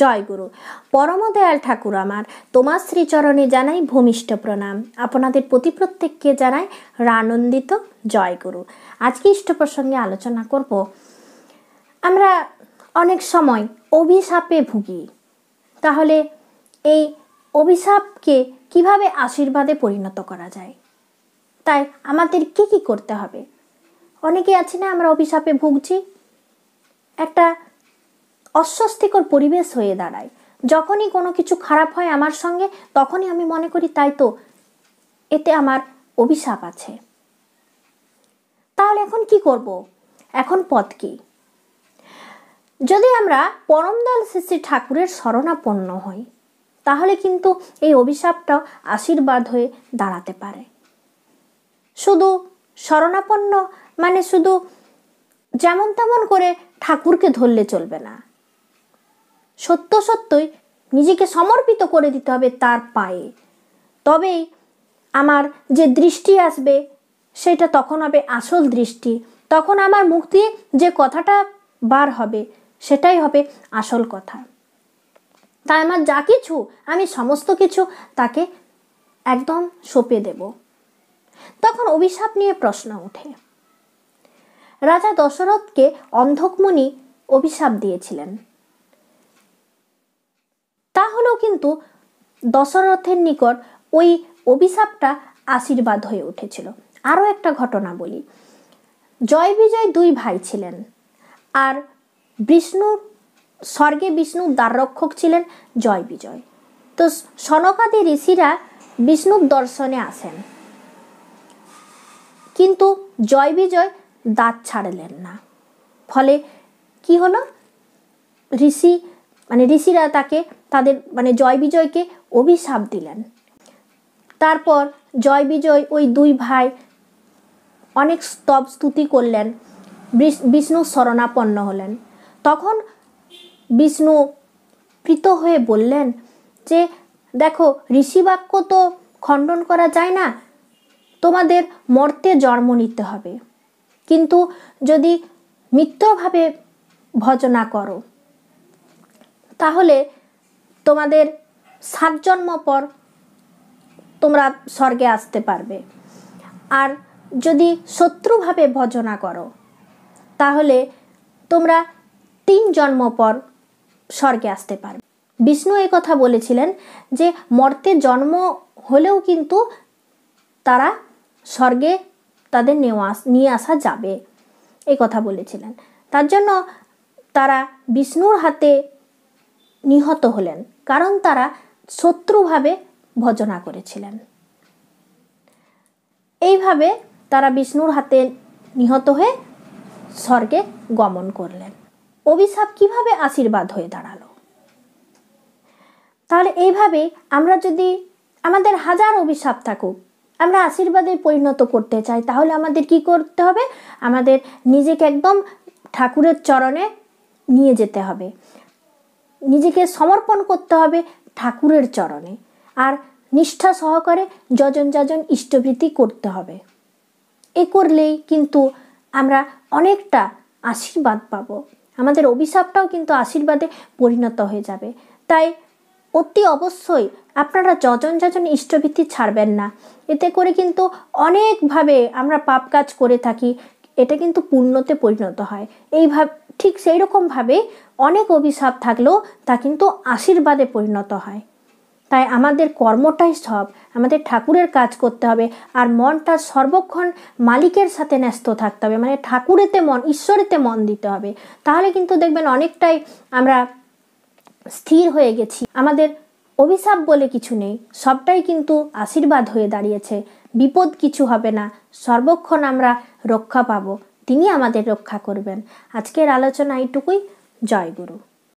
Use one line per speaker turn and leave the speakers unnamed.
জয় গুরু দয়াল ঠাকুর আমার তোমার শ্রীচরণে জানাই ভূমিষ্ঠ প্রণাম আপনাদের প্রতি প্রত্যেককে জানাই রানন্দিত জয় গুরু আজকে ইষ্ট প্রসঙ্গে আলোচনা করব আমরা অনেক সময় অভিশাপে ভুগি তাহলে এই অভিশাপকে কিভাবে আশীর্বাদে পরিণত করা যায় তাই আমাদের কি কি করতে হবে অনেকে আছে না আমরা অভিশাপে ভুগছি একটা অস্বস্তিকর পরিবেশ হয়ে দাঁড়ায় যখনই কোনো কিছু খারাপ হয় আমার সঙ্গে তখনই আমি মনে করি তাই তো এতে আমার অভিশাপ আছে তাহলে এখন কি করব এখন পথ কি যদি আমরা পরমদল শ্রী ঠাকুরের শরণাপন্ন হই তাহলে কিন্তু এই অভিশাপটা আশীর্বাদ হয়ে দাঁড়াতে পারে শুধু শরণাপন্ন মানে শুধু যেমন তেমন করে ঠাকুরকে ধরলে চলবে না সত্য সত্যই নিজেকে সমর্পিত করে দিতে হবে তার পায়ে তবেই আমার যে দৃষ্টি আসবে সেটা তখন হবে আসল দৃষ্টি তখন আমার মুখ দিয়ে যে কথাটা বার হবে সেটাই হবে আসল কথা তাই আমার যা কিছু আমি সমস্ত কিছু তাকে একদম সঁপে দেব তখন অভিশাপ নিয়ে প্রশ্ন ওঠে রাজা দশরথকে অন্ধকমণি অভিশাপ দিয়েছিলেন তাহলেও কিন্তু দশরথের নিকট ওই অভিশাপটা আশীর্বাদ হয়ে উঠেছিল আরও একটা ঘটনা বলি জয় বিজয় দুই ভাই ছিলেন আর বিষ্ণুর স্বর্গে বিষ্ণু দ্বাররক্ষক ছিলেন জয় বিজয় তো সনকাদি ঋষিরা বিষ্ণুর দর্শনে আসেন কিন্তু জয় বিজয় দাঁত ছাড়লেন না ফলে কি হলো ঋষি মানে ঋষিরা তাকে তাদের মানে জয় বিজয়কে অভিশাপ দিলেন তারপর জয় বিজয় ওই দুই ভাই অনেক স্তব স্তুতি করলেন বিষ্ণু শরণাপন্ন হলেন তখন বিষ্ণু প্রীত হয়ে বললেন যে দেখো ঋষিবাক্য তো খণ্ডন করা যায় না তোমাদের মর্তে জন্ম নিতে হবে কিন্তু যদি মিথ্যভাবে ভজনা করো তাহলে তোমাদের সাত জন্ম পর তোমরা স্বর্গে আসতে পারবে আর যদি শত্রুভাবে ভজনা করো তাহলে তোমরা তিন জন্ম পর স্বর্গে আসতে পারবে বিষ্ণু কথা বলেছিলেন যে মর্তে জন্ম হলেও কিন্তু তারা স্বর্গে তাদের নেওয়া নিয়ে আসা যাবে এই কথা বলেছিলেন তার জন্য তারা বিষ্ণুর হাতে নিহত হলেন কারণ তারা শত্রুভাবে ভজনা করেছিলেন এইভাবে তারা বিষ্ণুর হাতে নিহত হয়ে স্বর্গে গমন করলেন অভিশাপ কিভাবে আশীর্বাদ হয়ে দাঁড়ালো তাহলে এইভাবে আমরা যদি আমাদের হাজার অভিশাপ থাকুক আমরা আশীর্বাদে পরিণত করতে চাই তাহলে আমাদের কি করতে হবে আমাদের নিজেকে একদম ঠাকুরের চরণে নিয়ে যেতে হবে নিজেকে সমর্পণ করতে হবে ঠাকুরের চরণে আর নিষ্ঠা সহকারে যজন যজন ইষ্টবৃত্তি করতে হবে এ করলেই কিন্তু আমরা অনেকটা আশীর্বাদ পাব আমাদের অভিশাপটাও কিন্তু আশীর্বাদে পরিণত হয়ে যাবে তাই অতি অবশ্যই আপনারা যজন যজন ইষ্টবৃত্তি ছাড়বেন না এতে করে কিন্তু অনেকভাবে আমরা পাপ কাজ করে থাকি এটা কিন্তু পুণ্যতে পরিণত হয় এইভাবে ঠিক সেই রকমভাবে অনেক অভিশাপ থাকলেও তা কিন্তু আশীর্বাদে পরিণত হয় তাই আমাদের কর্মটাই সব আমাদের ঠাকুরের কাজ করতে হবে আর মনটা সর্বক্ষণ মালিকের সাথে ন্যস্ত থাকতে হবে মানে ঠাকুরেতে মন ঈশ্বরেতে মন দিতে হবে তাহলে কিন্তু দেখবেন অনেকটাই আমরা স্থির হয়ে গেছি আমাদের অভিশাপ বলে কিছু নেই সবটাই কিন্তু আশীর্বাদ হয়ে দাঁড়িয়েছে বিপদ কিছু হবে না সর্বক্ষণ আমরা রক্ষা পাব তিনি আমাদের রক্ষা করবেন আজকের আলোচনা এইটুকুই জয় গুরু